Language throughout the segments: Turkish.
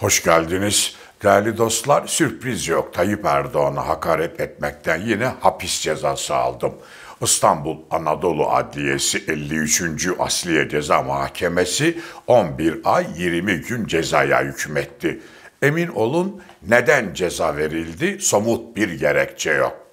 Hoş geldiniz. Değerli dostlar, sürpriz yok. Tayyip Erdoğan'a hakaret etmekten yine hapis cezası aldım. İstanbul Anadolu Adliyesi 53. Asliye Ceza Mahkemesi 11 ay 20 gün cezaya hükmetti. Emin olun neden ceza verildi somut bir gerekçe yok.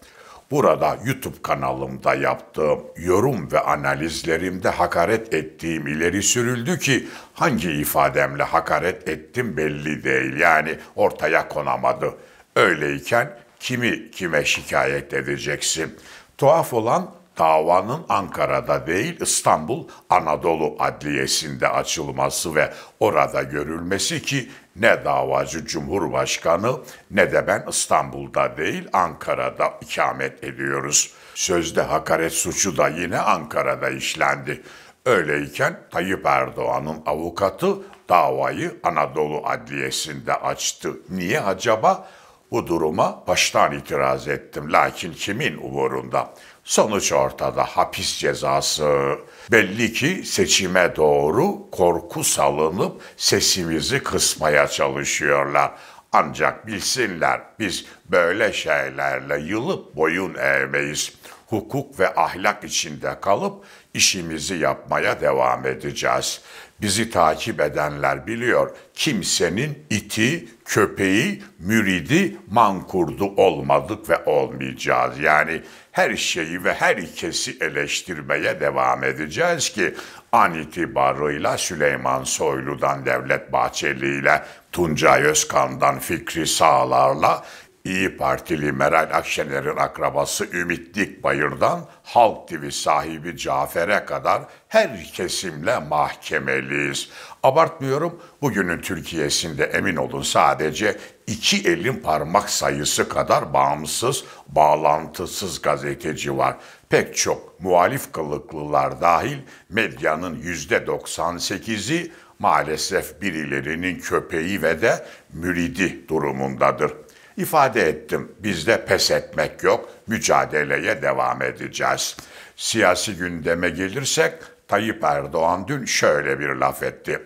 Burada YouTube kanalımda yaptığım yorum ve analizlerimde hakaret ettiğim ileri sürüldü ki hangi ifademle hakaret ettim belli değil. Yani ortaya konamadı. Öyleyken kimi kime şikayet edeceksin? Tuhaf olan davanın Ankara'da değil İstanbul Anadolu Adliyesi'nde açılması ve orada görülmesi ki ne davacı Cumhurbaşkanı ne de ben İstanbul'da değil Ankara'da ikamet ediyoruz. Sözde hakaret suçu da yine Ankara'da işlendi. Öyleyken Tayyip Erdoğan'ın avukatı davayı Anadolu Adliyesi'nde açtı. Niye acaba? Bu duruma baştan itiraz ettim. Lakin kimin umurunda? Sonuç ortada. Hapis cezası. Belli ki seçime doğru korku salınıp sesimizi kısmaya çalışıyorlar. Ancak bilsinler biz böyle şeylerle yılıp boyun eğmeyiz. Hukuk ve ahlak içinde kalıp işimizi yapmaya devam edeceğiz. Bizi takip edenler biliyor kimsenin iti, köpeği, müridi, mankurdu olmadık ve olmayacağız. Yani her şeyi ve herkesi eleştirmeye devam edeceğiz ki an itibarıyla Süleyman Soylu'dan Devlet Bahçeli ile Tuncay Özkan'dan Fikri Sağlar'la İyi Partili Meral Akşener'in akrabası Ümit Dikbayır'dan Halk TV sahibi Cafer'e kadar her kesimle mahkemeliyiz. Abartmıyorum, bugünün Türkiye'sinde emin olun sadece iki elin parmak sayısı kadar bağımsız, bağlantısız gazeteci var. Pek çok muhalif kılıklılar dahil medyanın yüzde %98'i maalesef birilerinin köpeği ve de müridi durumundadır ifade ettim. Bizde pes etmek yok, mücadeleye devam edeceğiz. Siyasi gündeme gelirsek Tayyip Erdoğan dün şöyle bir laf etti.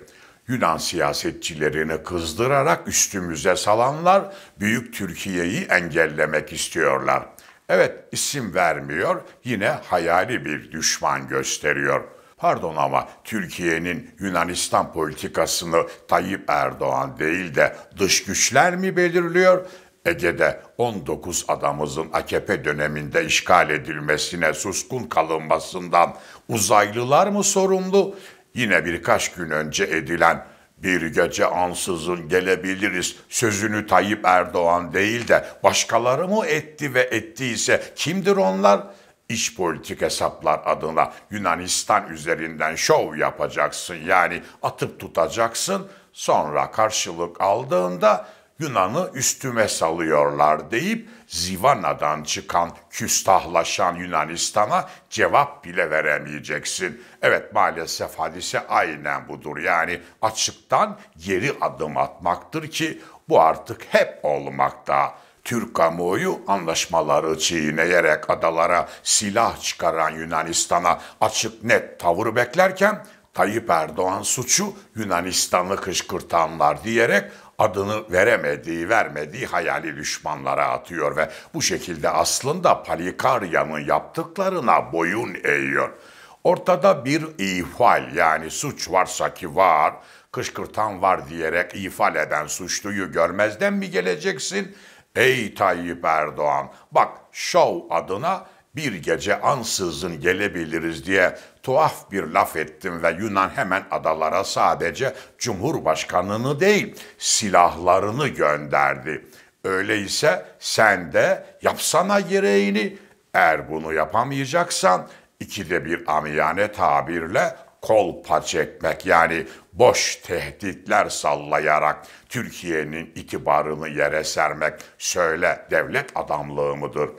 Yunan siyasetçilerini kızdırarak üstümüze salanlar büyük Türkiye'yi engellemek istiyorlar. Evet isim vermiyor yine hayali bir düşman gösteriyor. Pardon ama Türkiye'nin Yunanistan politikasını Tayyip Erdoğan değil de dış güçler mi belirliyor Ege'de 19 adamızın AKP döneminde işgal edilmesine, suskun kalınmasından uzaylılar mı sorumlu? Yine birkaç gün önce edilen bir gece ansızın gelebiliriz sözünü Tayyip Erdoğan değil de başkaları mı etti ve ettiyse kimdir onlar? İş politik hesaplar adına Yunanistan üzerinden şov yapacaksın yani atıp tutacaksın sonra karşılık aldığında Yunan'ı üstüme salıyorlar deyip Zivana'dan çıkan küstahlaşan Yunanistan'a cevap bile veremeyeceksin. Evet maalesef hadise aynen budur. Yani açıktan geri adım atmaktır ki bu artık hep olmakta. Türk kamuoyu anlaşmaları çiğneyerek adalara silah çıkaran Yunanistan'a açık net tavır beklerken Tayyip Erdoğan suçu Yunanistan'ı kışkırtanlar diyerek adını veremediği, vermediği hayali düşmanlara atıyor ve bu şekilde aslında Palikarya'nın yaptıklarına boyun eğiyor. Ortada bir ifal yani suç varsa ki var, kışkırtan var diyerek ifal eden suçluyu görmezden mi geleceksin? Ey Tayyip Erdoğan, bak şov adına bir gece ansızın gelebiliriz diye tuhaf bir laf ettim ve Yunan hemen adalara sadece Cumhurbaşkanını değil silahlarını gönderdi. Öyleyse sen de yapsana gereğini. Eğer bunu yapamayacaksan ikide bir amiyane tabirle kolpa çekmek yani boş tehditler sallayarak Türkiye'nin itibarını yere sermek söyle devlet adamlığı mıdır?''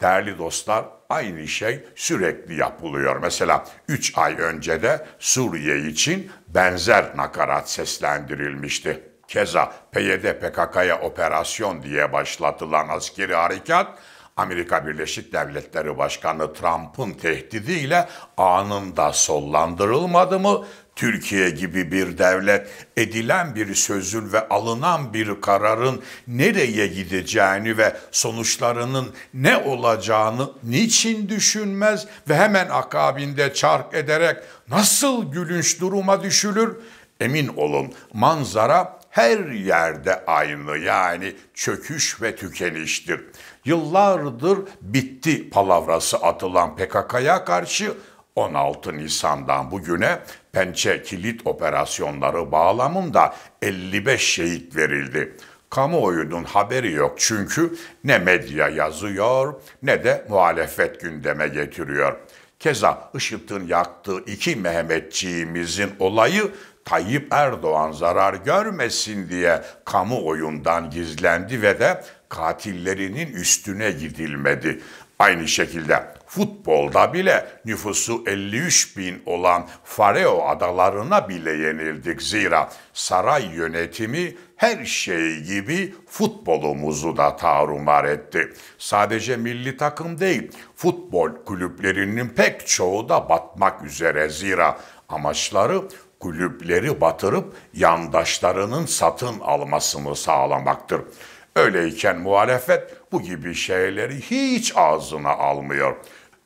Değerli dostlar aynı şey sürekli yapılıyor. Mesela 3 ay önce de Suriye için benzer nakarat seslendirilmişti. Keza PYD PKK'ya operasyon diye başlatılan askeri harekat Amerika Birleşik Devletleri Başkanı Trump'ın tehdidiyle anında sollandırılmadı mı Türkiye gibi bir devlet edilen bir sözün ve alınan bir kararın nereye gideceğini ve sonuçlarının ne olacağını niçin düşünmez ve hemen akabinde çark ederek nasıl gülünç duruma düşülür? Emin olun manzara her yerde aynı yani çöküş ve tükeniştir. Yıllardır bitti palavrası atılan PKK'ya karşı 16 Nisan'dan bugüne pençe kilit operasyonları bağlamında 55 şehit verildi. Kamuoyunun haberi yok çünkü ne medya yazıyor ne de muhalefet gündeme getiriyor. Keza IŞİD'in yaktığı iki Mehmetçiğimizin olayı Tayyip Erdoğan zarar görmesin diye kamuoyundan gizlendi ve de katillerinin üstüne gidilmedi. Aynı şekilde futbolda bile nüfusu 53 bin olan Fareo adalarına bile yenildik. Zira saray yönetimi her şey gibi futbolumuzu da tarumar etti. Sadece milli takım değil, futbol kulüplerinin pek çoğu da batmak üzere zira amaçları kulüpleri batırıp yandaşlarının satın almasını sağlamaktır. Öyleyken muhalefet bu gibi şeyleri hiç ağzına almıyor.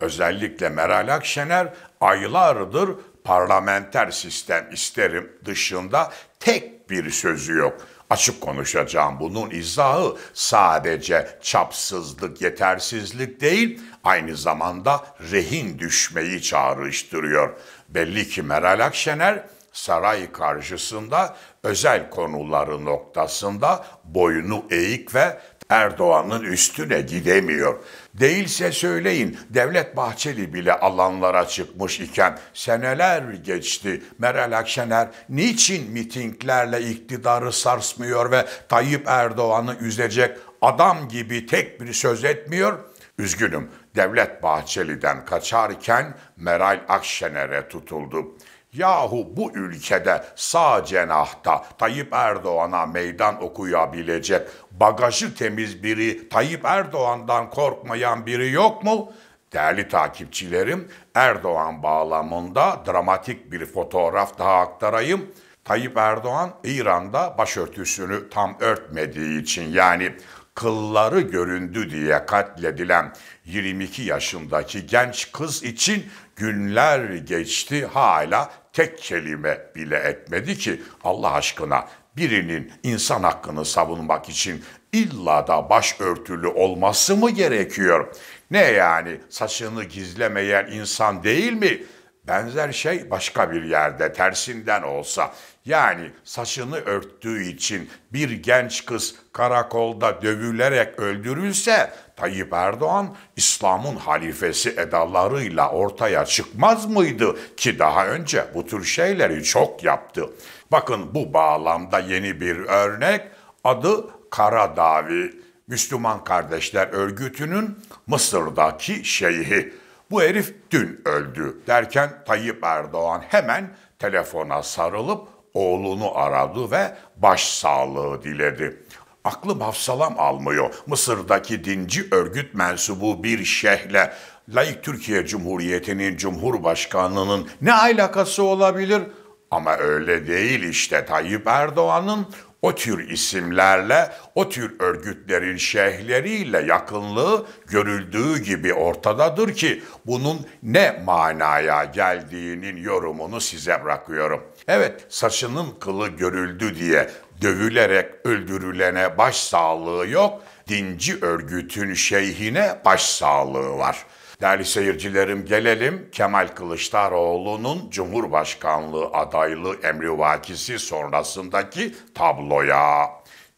Özellikle Meral Akşener aylardır parlamenter sistem isterim dışında tek bir sözü yok. Açık konuşacağım bunun izahı sadece çapsızlık, yetersizlik değil, aynı zamanda rehin düşmeyi çağrıştırıyor. Belli ki Meral Akşener saray karşısında özel konuları noktasında boyunu eğik ve Erdoğan'ın üstüne gidemiyor. Değilse söyleyin Devlet Bahçeli bile alanlara çıkmış iken seneler geçti. Meral Akşener niçin mitinglerle iktidarı sarsmıyor ve Tayyip Erdoğan'ı üzecek adam gibi tek bir söz etmiyor? Üzgünüm Devlet Bahçeli'den kaçarken Meral Akşener'e tutuldu. Yahu bu ülkede sağ cenahta Tayyip Erdoğan'a meydan okuyabilecek bagajı temiz biri, Tayyip Erdoğan'dan korkmayan biri yok mu? Değerli takipçilerim, Erdoğan bağlamında dramatik bir fotoğraf daha aktarayım. Tayyip Erdoğan İran'da başörtüsünü tam örtmediği için yani kılları göründü diye katledilen 22 yaşındaki genç kız için günler geçti hala tek kelime bile etmedi ki Allah aşkına birinin insan hakkını savunmak için illa da başörtülü olması mı gerekiyor? Ne yani saçını gizlemeyen insan değil mi? Benzer şey başka bir yerde tersinden olsa yani saçını örttüğü için bir genç kız karakolda dövülerek öldürülse Tayyip Erdoğan İslam'ın halifesi edalarıyla ortaya çıkmaz mıydı ki daha önce bu tür şeyleri çok yaptı. Bakın bu bağlamda yeni bir örnek adı Karadavi Müslüman Kardeşler Örgütü'nün Mısır'daki şeyhi bu herif dün öldü derken Tayyip Erdoğan hemen telefona sarılıp oğlunu aradı ve başsağlığı diledi. Aklım hafsalam almıyor. Mısır'daki dinci örgüt mensubu bir şehle laik Türkiye Cumhuriyeti'nin Cumhurbaşkanlığının ne alakası olabilir? Ama öyle değil işte Tayyip Erdoğan'ın o tür isimlerle, o tür örgütlerin şeyhleriyle yakınlığı görüldüğü gibi ortadadır ki bunun ne manaya geldiğinin yorumunu size bırakıyorum. Evet, saçının kılı görüldü diye dövülerek öldürülene baş sağlığı yok, dinci örgütün şeyhine sağlığı var.'' Değerli seyircilerim gelelim Kemal Kılıçdaroğlu'nun Cumhurbaşkanlığı adaylığı emri emrivakisi sonrasındaki tabloya.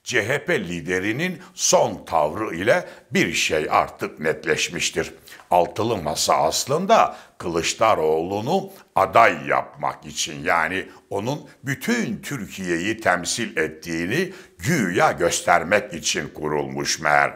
CHP liderinin son tavrı ile bir şey artık netleşmiştir. Altılı Masa aslında Kılıçdaroğlu'nu aday yapmak için yani onun bütün Türkiye'yi temsil ettiğini güya göstermek için kurulmuş mer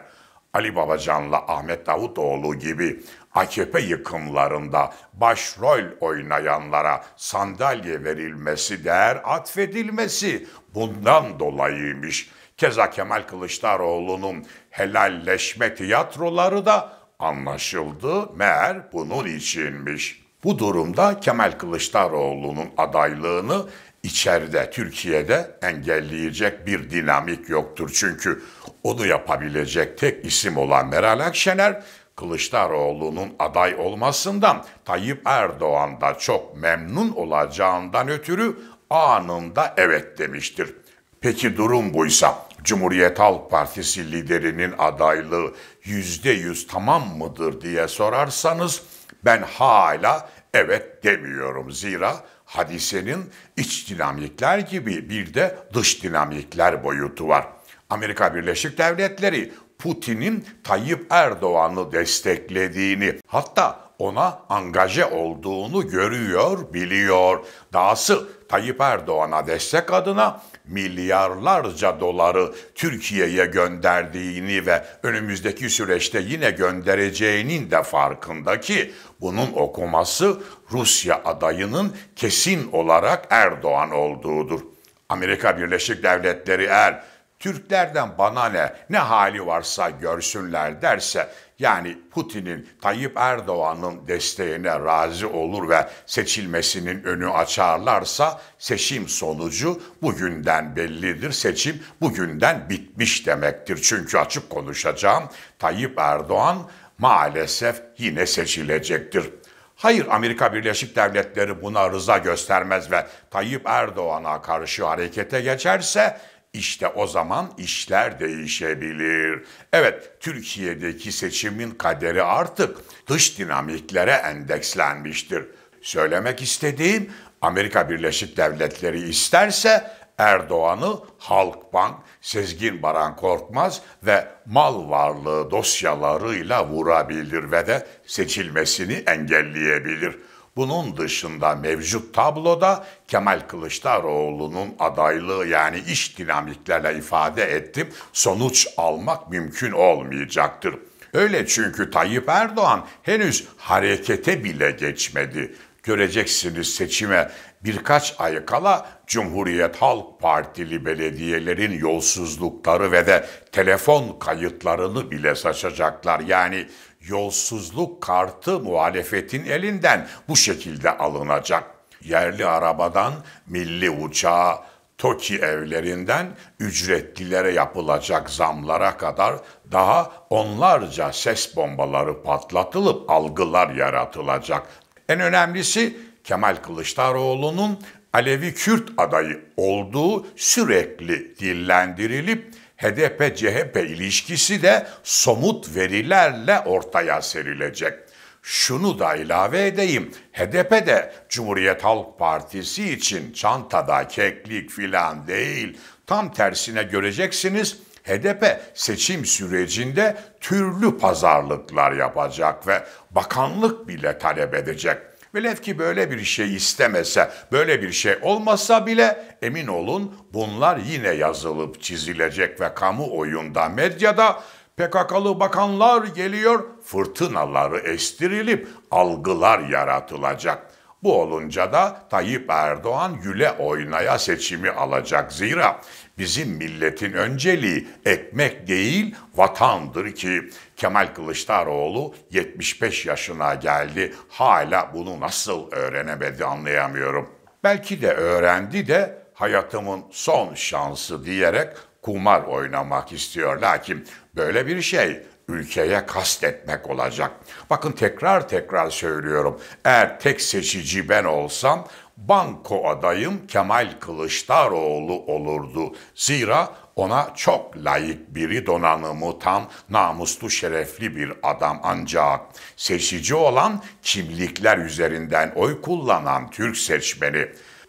Ali Babacan'la Ahmet Davutoğlu gibi AKP yıkımlarında başrol oynayanlara sandalye verilmesi, değer atfedilmesi bundan dolayıymış. Keza Kemal Kılıçdaroğlu'nun helalleşme tiyatroları da anlaşıldı meğer bunun içinmiş. Bu durumda Kemal Kılıçdaroğlu'nun adaylığını içeride Türkiye'de engelleyecek bir dinamik yoktur. Çünkü onu yapabilecek tek isim olan Meral Akşener Kılıçdaroğlu'nun aday olmasından Tayyip Erdoğan da çok memnun olacağından ötürü anında evet demiştir. Peki durum buysa Cumhuriyet Halk Partisi liderinin adaylığı yüzde yüz tamam mıdır diye sorarsanız ben hala evet demiyorum. Zira hadisenin iç dinamikler gibi bir de dış dinamikler boyutu var. Amerika Birleşik Devletleri Putin'in Tayyip Erdoğan'ı desteklediğini hatta ona angaje olduğunu görüyor, biliyor. Dahası Tayyip Erdoğan'a destek adına milyarlarca doları Türkiye'ye gönderdiğini ve önümüzdeki süreçte yine göndereceğinin de farkındaki, bunun okuması Rusya adayının kesin olarak Erdoğan olduğudur. Amerika Birleşik Devletleri eğer Türklerden bana ne, ne hali varsa görsünler derse yani Putin'in Tayyip Erdoğan'ın desteğine razı olur ve seçilmesinin önü açarlarsa seçim sonucu bugünden bellidir. Seçim bugünden bitmiş demektir. Çünkü açık konuşacağım Tayyip Erdoğan maalesef yine seçilecektir. Hayır Amerika Birleşik Devletleri buna rıza göstermez ve Tayyip Erdoğan'a karşı harekete geçerse işte o zaman işler değişebilir. Evet, Türkiye'deki seçimin kaderi artık dış dinamiklere endekslenmiştir. Söylemek istediğim Amerika Birleşik Devletleri isterse Erdoğan'ı Halkbank, Sezgin Baran Korkmaz ve mal varlığı dosyalarıyla vurabilir ve de seçilmesini engelleyebilir.'' Bunun dışında mevcut tabloda Kemal Kılıçdaroğlu'nun adaylığı yani iş dinamiklerle ifade ettim sonuç almak mümkün olmayacaktır. Öyle çünkü Tayyip Erdoğan henüz harekete bile geçmedi. Göreceksiniz seçime birkaç ay kala Cumhuriyet Halk Partili belediyelerin yolsuzlukları ve de telefon kayıtlarını bile saçacaklar. Yani yolsuzluk kartı muhalefetin elinden bu şekilde alınacak. Yerli arabadan milli uçağa, TOKİ evlerinden ücretlilere yapılacak zamlara kadar daha onlarca ses bombaları patlatılıp algılar yaratılacak. En önemlisi Kemal Kılıçdaroğlu'nun Alevi Kürt adayı olduğu sürekli dillendirilip HDP-CHP ilişkisi de somut verilerle ortaya serilecek. Şunu da ilave edeyim. HDP de Cumhuriyet Halk Partisi için çantada keklik filan değil. Tam tersine göreceksiniz. HDP seçim sürecinde türlü pazarlıklar yapacak ve bakanlık bile talep edecek.'' Velev ki böyle bir şey istemese, böyle bir şey olmasa bile emin olun bunlar yine yazılıp çizilecek ve kamuoyunda, medyada PKK'lı bakanlar geliyor, fırtınaları estirilip algılar yaratılacak. Bu olunca da Tayyip Erdoğan güle oynaya seçimi alacak. Zira Bizim milletin önceliği ekmek değil vatandır ki Kemal Kılıçdaroğlu 75 yaşına geldi. Hala bunu nasıl öğrenemedi anlayamıyorum. Belki de öğrendi de hayatımın son şansı diyerek kumar oynamak istiyor. Lakin böyle bir şey ülkeye kastetmek olacak. Bakın tekrar tekrar söylüyorum. Eğer tek seçici ben olsam banko adayım Kemal Kılıçdaroğlu olurdu. Zira ona çok layık biri donanımı tam, namuslu şerefli bir adam ancak seçici olan kimlikler üzerinden oy kullanan Türk seçmeni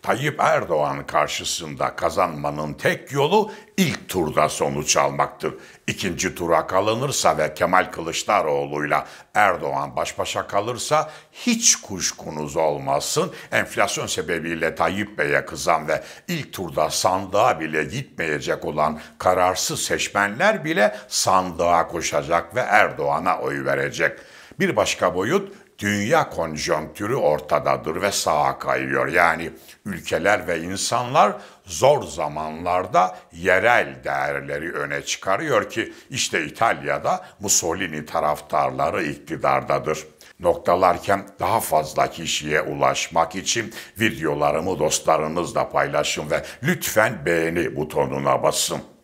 Tayyip Erdoğan karşısında kazanmanın tek yolu ilk turda sonuç almaktır. İkinci tura kalınırsa ve Kemal Kılıçdaroğlu'yla Erdoğan baş başa kalırsa hiç kuşkunuz olmasın. Enflasyon sebebiyle Tayyip Bey'e kızan ve ilk turda sandığa bile gitmeyecek olan kararsız seçmenler bile sandığa koşacak ve Erdoğan'a oy verecek. Bir başka boyut dünya konjonktürü ortadadır ve sağa kayıyor. Yani ülkeler ve insanlar zor zamanlarda yerel değerleri öne çıkarıyor ki işte İtalya'da Mussolini taraftarları iktidardadır. Noktalarken daha fazla kişiye ulaşmak için videolarımı dostlarınızla paylaşın ve lütfen beğeni butonuna basın.